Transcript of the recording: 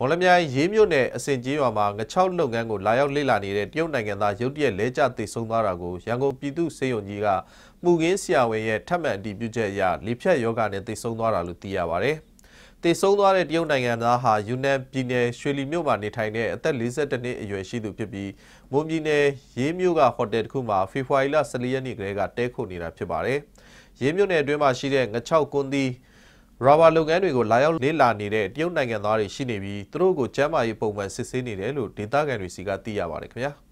မော်လမြိုင်ရေးမြို့နယ်အစင်ကြီးရွာမှာငချောက်လုပ်ငန်းကိုလာရောက်လေ့လာနေတဲ့တရုတ်နိုင်ငံသားရုတ်တရက်လဲကျသေဆုံးသွားတာကိုရန်ကုန်ပြည်သူ့စေယုံကြီးကမှုကင်းဆရာဝန်ရဲ့ထပ်မံအတည်ပြုချက်အရလေဖြတ်ယောဂနဲ့သေဆုံးသွားတာလို့သိရပါဗျ။သေဆုံးသွားတဲ့တရုတ်နိုင်ငံသားဟာယူနန်ပြည်နယ်ရွှေလီမြို့မှာနေထိုင်တဲ့အသက်42နှစ်အရွယ်ရှိသူဖြစ်ပြီးမွန်ပြည်နယ်ရေးမြို့ကဟိုတယ်တစ်ခုမှာဖေဖော်ဝါရီလ14ရက်နေ့ကတည်းကတဲခိုနေတာဖြစ်ပါတယ်။ရေးမြို့နယ်အတွင်းမှာရှိတဲ့ငချောက်ကွန်းသီးရာဘာလုပ်ငန်းတွေကိုလာရောက်လေ့လာနေတဲ့တရုတ်နိုင်ငံသားတွေရှိနေပြီးသူတို့ကိုကျန်းမာရေးပုံမှန်စစ်ဆေးနေတယ်လို့ဒေသခံတွေစီကသိရပါတယ်ခင်ဗျာ။